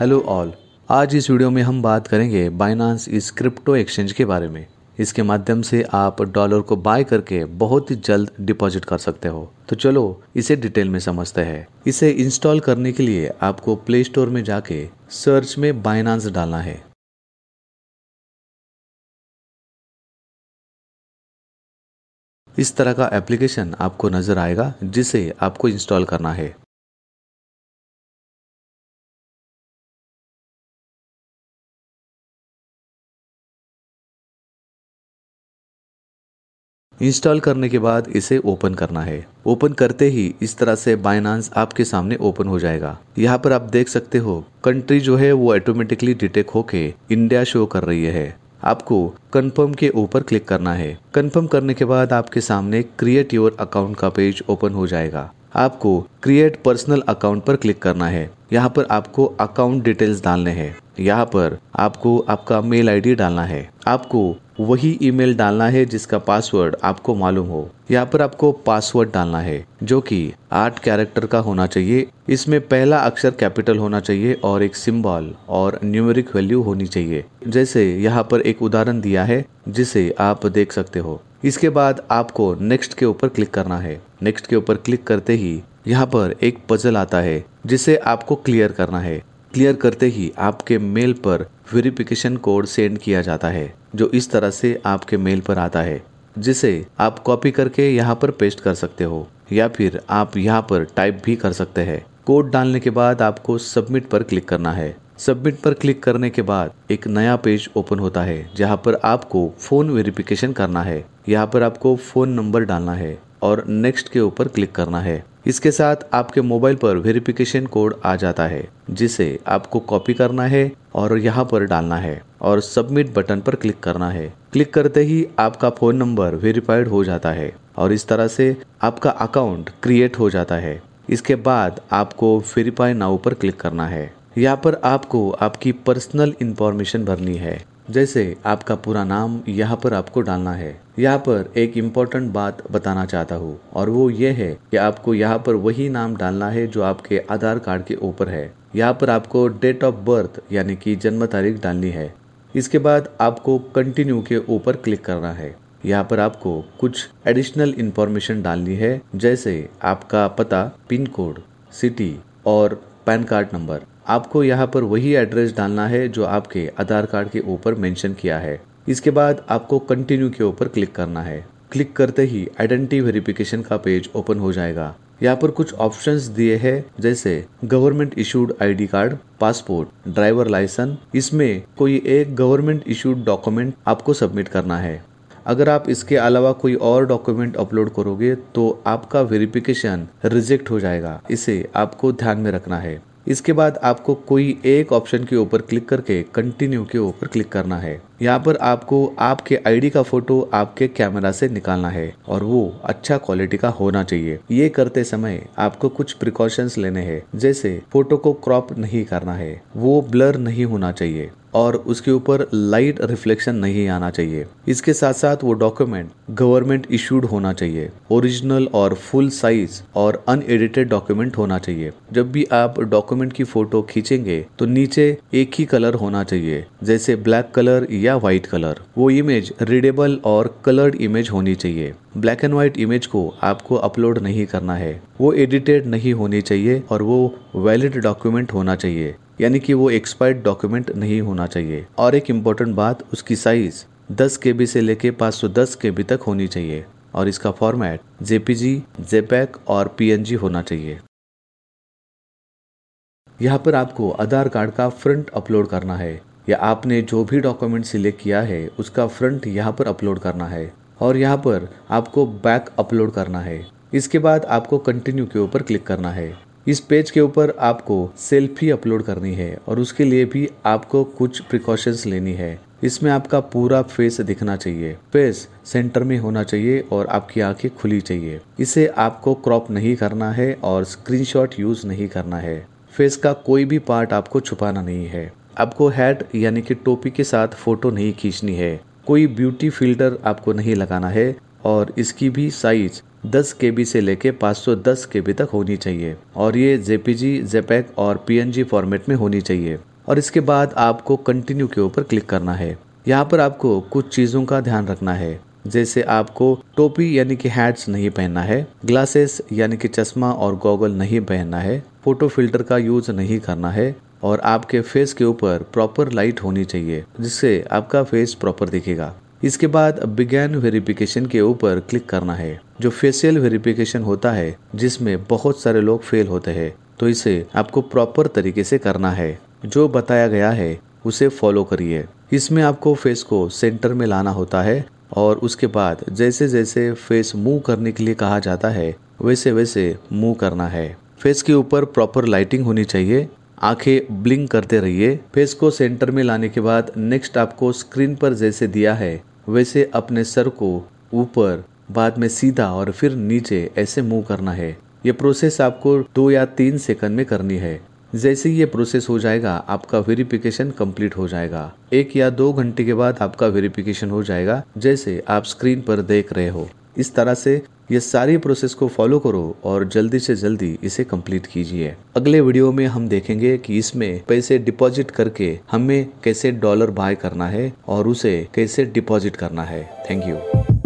hello all आज इस video में हम बात करेंगे बाइनांस इस क्रिप्टो एक्सचेंज के बारे में इसके माध्यम से आप डॉलर को बाय करके बहुत ही जल्द डिपॉजिट कर सकते हो तो चलो इसे डिटेल में समझते हैं इसे इंस्टॉल करने के लिए आपको प्ले स्टोर में जाके सर्च में बाइनांस डालना है इस तरह का एप्लीकेशन आपको नज़र आएगा जिसे आपको इंस्टॉल करना है इंस्टॉल करने के बाद इसे ओपन करना है ओपन करते ही इस तरह से बाइनांस आपके सामने ओपन हो जाएगा यहाँ पर आप देख सकते हो कंट्री जो है वो ऑटोमेटिकली डिटेक्ट होके इंडिया शो कर रही है आपको कंफर्म के ऊपर क्लिक करना है कंफर्म करने के बाद आपके सामने क्रिएट योर अकाउंट का पेज ओपन हो जाएगा आपको क्रिएट पर्सनल अकाउंट पर क्लिक करना है यहाँ पर आपको अकाउंट डिटेल्स डालने हैं यहाँ पर आपको आपका मेल आईडी डालना है आपको वही ईमेल डालना है जिसका पासवर्ड आपको मालूम हो यहाँ पर आपको पासवर्ड डालना है जो कि आठ कैरेक्टर का होना चाहिए इसमें पहला अक्षर कैपिटल होना चाहिए और एक सिंबल और न्यूमेरिक वैल्यू होनी चाहिए जैसे यहाँ पर एक उदाहरण दिया है जिसे आप देख सकते हो इसके बाद आपको नेक्स्ट के ऊपर क्लिक करना है नेक्स्ट के ऊपर क्लिक करते ही यहाँ पर एक पजल आता है जिसे आपको क्लियर करना है क्लियर करते ही आपके मेल पर वेरिफिकेशन कोड सेंड किया जाता है जो इस तरह से आपके मेल पर आता है जिसे आप कॉपी करके यहाँ पर पेस्ट कर सकते हो या फिर आप यहाँ पर टाइप भी कर सकते हैं कोड डालने के बाद आपको सबमिट पर क्लिक करना है सबमिट पर क्लिक करने के बाद एक नया पेज ओपन होता है जहाँ पर आपको फ़ोन वेरिफिकेशन करना है यहाँ पर आपको फ़ोन नंबर डालना है और नेक्स्ट के ऊपर क्लिक करना है इसके साथ आपके मोबाइल पर वेरिफिकेशन कोड आ जाता है जिसे आपको कॉपी करना है और यहाँ पर डालना है और सबमिट बटन पर क्लिक करना है क्लिक करते ही आपका फोन नंबर वेरीफाइड हो जाता है और इस तरह से आपका अकाउंट क्रिएट हो जाता है इसके बाद आपको वेरीफाई नाउ पर क्लिक करना है यहाँ पर आपको आपकी पर्सनल इंफॉर्मेशन भरनी है जैसे आपका पूरा नाम यहाँ पर आपको डालना है यहाँ पर एक इम्पोर्टेंट बात बताना चाहता हूँ और वो ये है कि आपको यहाँ पर वही नाम डालना है जो आपके आधार कार्ड के ऊपर है यहाँ पर आपको डेट ऑफ बर्थ यानी कि जन्म तारीख डालनी है इसके बाद आपको कंटिन्यू के ऊपर क्लिक करना है यहाँ पर आपको कुछ एडिशनल इन्फॉर्मेशन डालनी है जैसे आपका पता पिन कोड सिटी और पैन कार्ड नंबर आपको यहाँ पर वही एड्रेस डालना है जो आपके आधार कार्ड के ऊपर मेंशन किया है इसके बाद आपको कंटिन्यू के ऊपर क्लिक करना है क्लिक करते ही आइडेंटिटी वेरिफिकेशन का पेज ओपन हो जाएगा यहाँ पर कुछ ऑप्शंस दिए हैं जैसे government issued ID card passport driver licence इसमें कोई एक गवर्नमेंट इशूड डॉक्यूमेंट आपको सबमिट करना है अगर आप इसके अलावा कोई और डॉक्यूमेंट अपलोड करोगे तो आपका वेरिफिकेशन रिजेक्ट हो जाएगा इसे आपको ध्यान में रखना है इसके बाद आपको कोई एक ऑप्शन के ऊपर क्लिक करके कंटिन्यू के ऊपर क्लिक करना है यहाँ पर आपको आपके आईडी का फोटो आपके कैमरा से निकालना है और वो अच्छा क्वालिटी का होना चाहिए ये करते समय आपको कुछ प्रिकॉशंस लेने हैं जैसे फोटो को क्रॉप नहीं करना है वो ब्लर नहीं होना चाहिए और उसके ऊपर लाइट रिफ्लेक्शन नहीं आना चाहिए इसके साथ साथ वो डॉक्यूमेंट गवर्नमेंट इश्यूड होना चाहिए ओरिजिनल और फुल साइज और अनएडिटेड डॉक्यूमेंट होना चाहिए जब भी आप डॉक्यूमेंट की फोटो खींचेंगे तो नीचे एक ही कलर होना चाहिए जैसे ब्लैक कलर या व्हाइट कलर वो इमेज रीडेबल और कलर्ड इमेज होनी चाहिए ब्लैक एंड वाइट इमेज को आपको अपलोड नहीं करना है वो एडिटेड नहीं होनी चाहिए और वो वैलिड डॉक्यूमेंट होना चाहिए यानी कि वो एक्सपायर्ड डॉक्यूमेंट नहीं होना चाहिए और एक इम्पोर्टेंट बात उसकी साइज दस के बी से लेके पाँच सौ दस के तक होनी चाहिए और इसका फॉर्मेट जेपीजी जेपैक और पीएनजी होना चाहिए यहाँ पर आपको आधार कार्ड का फ्रंट अपलोड करना है या आपने जो भी डॉक्यूमेंट सिलेक्ट किया है उसका फ्रंट यहाँ पर अपलोड करना है और यहाँ पर आपको बैक अपलोड करना है इसके बाद आपको कंटिन्यू के ऊपर क्लिक करना है इस पेज के ऊपर आपको सेल्फी अपलोड करनी है और उसके लिए भी आपको कुछ प्रिकॉशंस लेनी है इसमें आपका पूरा फेस दिखना चाहिए फेस सेंटर में होना चाहिए और आपकी आंखें खुली चाहिए इसे आपको क्रॉप नहीं करना है और स्क्रीनशॉट यूज नहीं करना है फेस का कोई भी पार्ट आपको छुपाना नहीं है आपको हैट यानी कि टोपी के साथ फोटो नहीं खींचनी है कोई ब्यूटी फिल्टर आपको नहीं लगाना है और इसकी भी साइज 10 के से लेके 510 के तक होनी चाहिए और ये जेपीजी जेपैक e और पीएनजी फॉर्मेट में होनी चाहिए और इसके बाद आपको कंटिन्यू के ऊपर क्लिक करना है यहाँ पर आपको कुछ चीज़ों का ध्यान रखना है जैसे आपको टोपी यानी कि हैट्स नहीं पहनना है ग्लासेस यानी कि चश्मा और गॉगल नहीं पहनना है फोटो फिल्टर का यूज नहीं करना है और आपके फेस के ऊपर प्रॉपर लाइट होनी चाहिए जिससे आपका फेस प्रॉपर दिखेगा इसके बाद बिगैन वेरिफिकेशन के ऊपर क्लिक करना है जो फेसियल वेरिफिकेशन होता है जिसमें बहुत सारे लोग फेल होते हैं तो इसे आपको प्रॉपर तरीके से करना है जो बताया गया है उसे फॉलो करिए इसमें आपको फेस को सेंटर में लाना होता है और उसके बाद जैसे जैसे फेस मूव करने के लिए कहा जाता है वैसे वैसे मूव करना है फेस के ऊपर प्रॉपर लाइटिंग होनी चाहिए आंखें ब्लिंक करते रहिए फेस को सेंटर में लाने के बाद नेक्स्ट आपको स्क्रीन पर जैसे दिया है वैसे अपने सर को ऊपर बाद में सीधा और फिर नीचे ऐसे मूव करना है ये प्रोसेस आपको दो या तीन सेकंड में करनी है जैसे ही ये प्रोसेस हो जाएगा आपका वेरिफिकेशन कंप्लीट हो जाएगा एक या दो घंटे के बाद आपका वेरिफिकेशन हो जाएगा जैसे आप स्क्रीन पर देख रहे हो इस तरह से ये सारी प्रोसेस को फॉलो करो और जल्दी से जल्दी इसे कंप्लीट कीजिए अगले वीडियो में हम देखेंगे कि इसमें पैसे डिपॉजिट करके हमें कैसे डॉलर बाय करना है और उसे कैसे डिपॉजिट करना है थैंक यू